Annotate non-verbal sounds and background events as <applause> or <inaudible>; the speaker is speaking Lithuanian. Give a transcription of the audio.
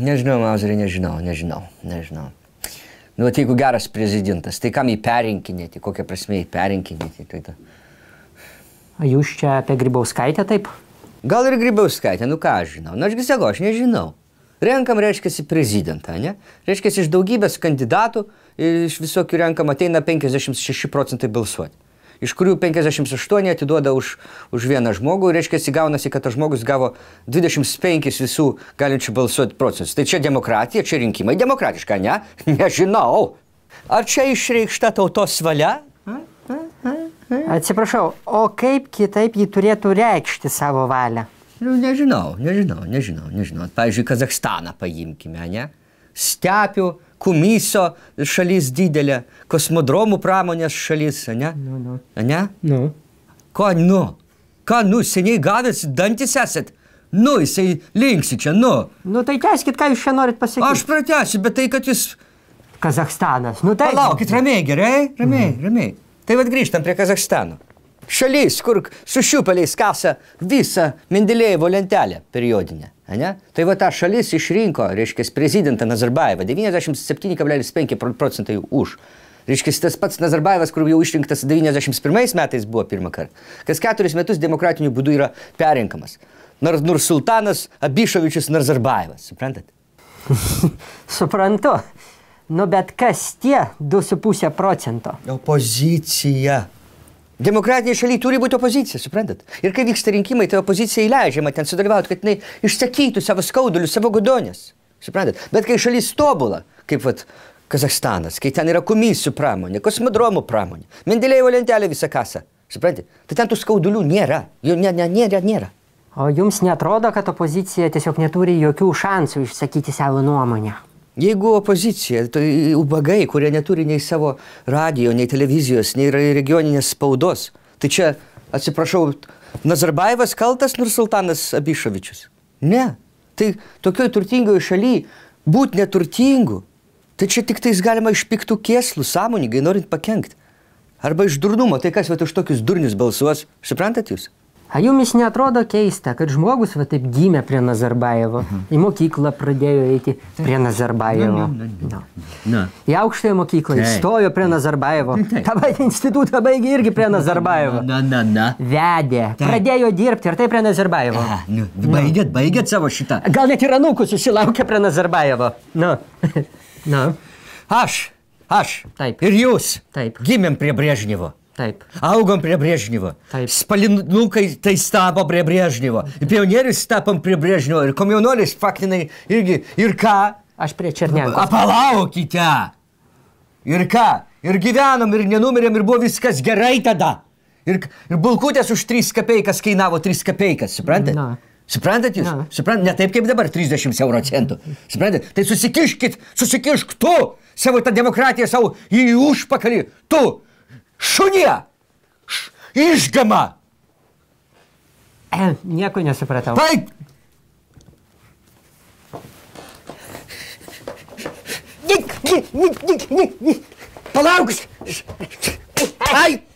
Nežinau, Mauzerį, nežinau, nežinau, nežinau. Nu, bet jeigu geras prezidentas, tai kam jį perinkinėti, kokią prasme jį perinkinėti? Tai ta... Jūs čia apie Grybauskaitę taip? Gal ir Grybauskaitę, nu ką aš žinau. Na, nu, ašgi sako, aš nežinau. Renkam reiškia prezidentą, ne? Reiškia, iš daugybės kandidatų, iš visokių renkam ateina 56 procentai balsuoti iš kurių 58 atiduoda už, už vieną žmogų, reiškia, įgaunasi, kad tas žmogus gavo 25 visų galinčių balsuoti procentus. Tai čia demokratija, čia rinkimai demokratiška, ne? <laughs> Nežinau. Ar čia išreikšta tautos valia? Atsiprašau, o kaip kitaip ji turėtų reikšti savo valią? Nu, nežinau, nežinau, nežinau, nežinau. Pavyzdžiui, Kazakstaną paimkime, ne? Stepių Kumyso šalis didelė, kosmodromų pramonės šalis, ne? Nu, no, nu. No. Ne? Nu. No. Ko nu? Ką nu, seniai gavęs dantis esat? Nu, jisai linksi čia, nu. Nu, tai tęskit, ką jūs čia norit pasakyti. Aš pratęsiu, bet tai, kad jūs... Kazakstanas, nu tai... Palaukit, ramiai, gerai? Ramiai, mhm. ramiai. Tai vad grįžtam prie Kazakstano. Šalis, kur su šiupeliais kasa visą Mendelėjevo lentelę periodinę. Ane? Tai va ta šalis išrinko, reiškia, prezidentą Nazarbaevą 97,5 procentai už. Reiškia, tas pats Nazarbaevas, kur jau išrinktas 91 metais buvo pirmą kartą, kas keturis metus demokratiniu būdu yra perinkamas. Nors Nursultanas Abišovičius Nazarbaevas, suprantat? <laughs> Suprantu. Nu bet kas tie 2,5 procento? Opozicija. Demokratinėje šalyje turi būti opozicija, suprantat? Ir kai vyksta rinkimai, tai opozicija įleidžiama ten sudalyvauti, kad jinai išsakytų savo skaudulius, savo godonės. Suprantat? Bet kai šalis tobula, kaip vat, Kazakstanas, kai ten yra komisijų pramonė, kosmodromų pramonė, Mendelėjevo lentelė visą kasą, suprantat? Tai ten tų skaudulių nėra, jų nė, nė, nėra, nėra. O jums netrodo, kad opozicija tiesiog neturi jokių šansų išsakyti savo nuomonę? Jeigu opozicija, tai ubagai, kurie neturi nei savo radio, nei televizijos, nei regioninės spaudos, tai čia, atsiprašau, Nazarbaevas kaltas, nors sultanas Abišovičius. Ne. Tai tokioj turtingoje šalyje būti neturtingu, tai čia tik tais galima iš piktų kieslų, sąmoningai norint pakengti. Arba iš durnumo, tai kas vat už tokius durnius balsuos, suprantat jūs? A jumis netrodo keista, kad žmogus va taip gimė prie Nazarbaevo, mhm. į mokyklą pradėjo eiti prie Nazarbaevo. Ne, nu, ne, nu, ne, nu, ne. Į aukštąją mokyklą įstojo prie Nazarbaevo. Ta pati institutą baigė irgi prie Nazarbaevo. Na, na, na. Vedė, Taip. pradėjo dirbti ir tai prie Nazarbaevo. A, nu, baigėt, baigėt savo šitą. Gal net ir anūkus susilaukė prie Nazarbaevo. Na, <laughs> na. Aš, aš. Taip. Ir jūs. Taip. Gimėm prie Brėžnevo. Taip. Augom prie Brėžnyvo. Taip. Spalinukai tai tapo prie Brėžnyvo. Mhm. Pionierius tapom prie Brėžnyvo. Ir komjaunuolis faktinai irgi. Ir ką? Aš prie Černiako. Apalaukite. Ir ką? Ir gyvenom, ir nenumirėm, ir buvo viskas gerai tada. Ir, ir bulkutės už 3 kapeikas kainavo 3 kapeikas, suprantate? Na. Suprantat jūs? Na. Suprantat, ne taip kaip dabar 30 euro centų. Suprantat? Tai susikiškit, susikišk tu savo tą demokratiją savo į užpakalį. Tu, šunie, š, išgama. E, nieko nesupratau. Taip. Nik, nik, nik, nik, nik, nik. Palauk. Ai.